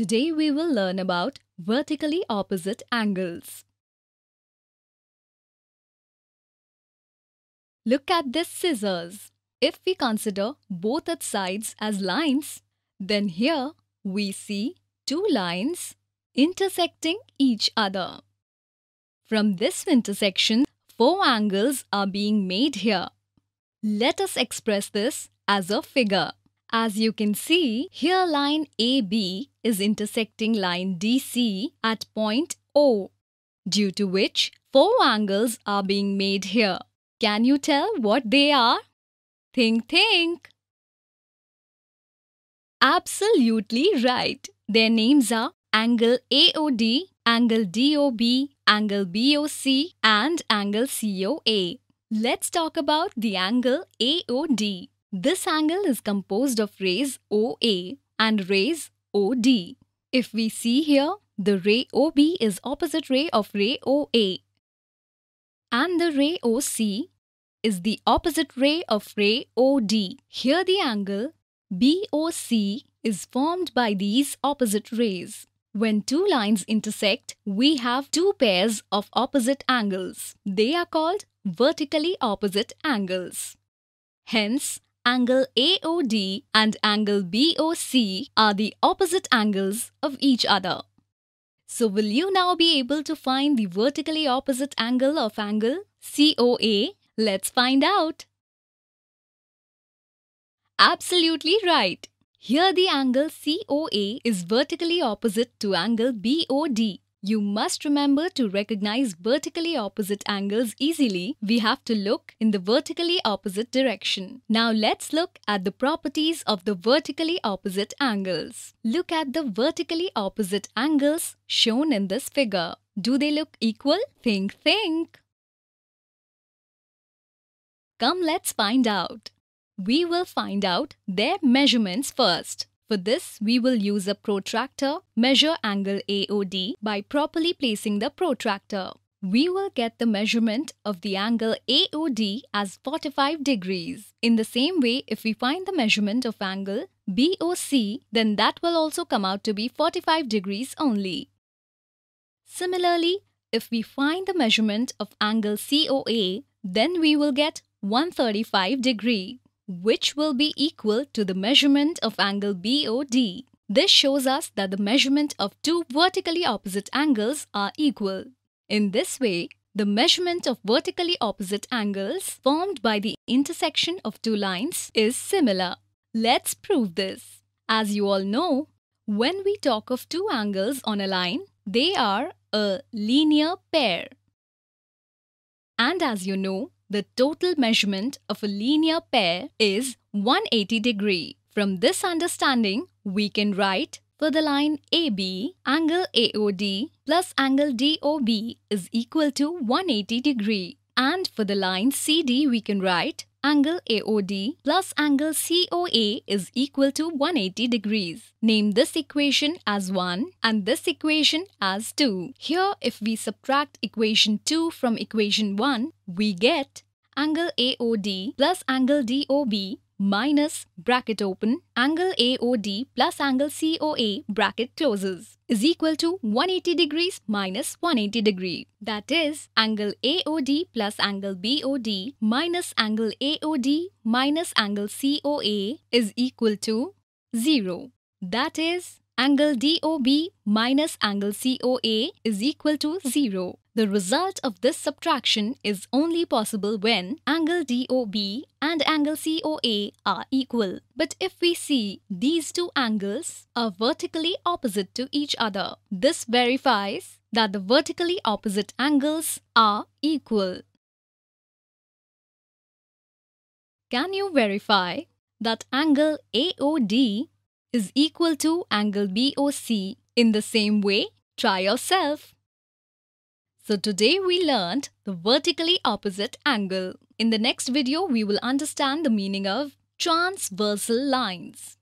Today we will learn about vertically opposite angles. Look at this scissors. If we consider both its sides as lines, then here we see two lines intersecting each other. From this intersection, four angles are being made here. Let us express this as a figure. As you can see, here line AB is intersecting line DC at point O, due to which four angles are being made here. Can you tell what they are? Think, think. Absolutely right. Their names are angle AOD, angle DOB, angle BOC and angle COA. Let's talk about the angle AOD. This angle is composed of rays OA and rays OD. If we see here, the ray OB is opposite ray of ray OA and the ray OC is the opposite ray of ray OD. Here the angle BOC is formed by these opposite rays. When two lines intersect, we have two pairs of opposite angles. They are called vertically opposite angles. Hence, Angle AOD and angle BOC are the opposite angles of each other. So will you now be able to find the vertically opposite angle of angle COA? Let's find out. Absolutely right. Here the angle COA is vertically opposite to angle BOD you must remember to recognize vertically opposite angles easily. We have to look in the vertically opposite direction. Now let's look at the properties of the vertically opposite angles. Look at the vertically opposite angles shown in this figure. Do they look equal? Think, think. Come let's find out. We will find out their measurements first. For this, we will use a protractor, measure angle AOD by properly placing the protractor. We will get the measurement of the angle AOD as 45 degrees. In the same way, if we find the measurement of angle BOC, then that will also come out to be 45 degrees only. Similarly, if we find the measurement of angle COA, then we will get 135 degree which will be equal to the measurement of angle BOD. This shows us that the measurement of two vertically opposite angles are equal. In this way, the measurement of vertically opposite angles formed by the intersection of two lines is similar. Let's prove this. As you all know, when we talk of two angles on a line, they are a linear pair. And as you know, the total measurement of a linear pair is 180 degree. From this understanding, we can write for the line AB, angle AOD plus angle DOB is equal to 180 degree. And for the line CD, we can write angle AOD plus angle COA is equal to 180 degrees. Name this equation as 1 and this equation as 2. Here, if we subtract equation 2 from equation 1, we get angle AOD plus angle DOB minus bracket open angle AOD plus angle COA bracket closes is equal to 180 degrees minus 180 degree. That is angle AOD plus angle BOD minus angle AOD minus angle COA is equal to 0. That is Angle DOB minus angle COA is equal to 0. The result of this subtraction is only possible when angle DOB and angle COA are equal. But if we see these two angles are vertically opposite to each other, this verifies that the vertically opposite angles are equal. Can you verify that angle AOD is equal to angle BOC in the same way, try yourself. So today we learned the vertically opposite angle. In the next video, we will understand the meaning of transversal lines.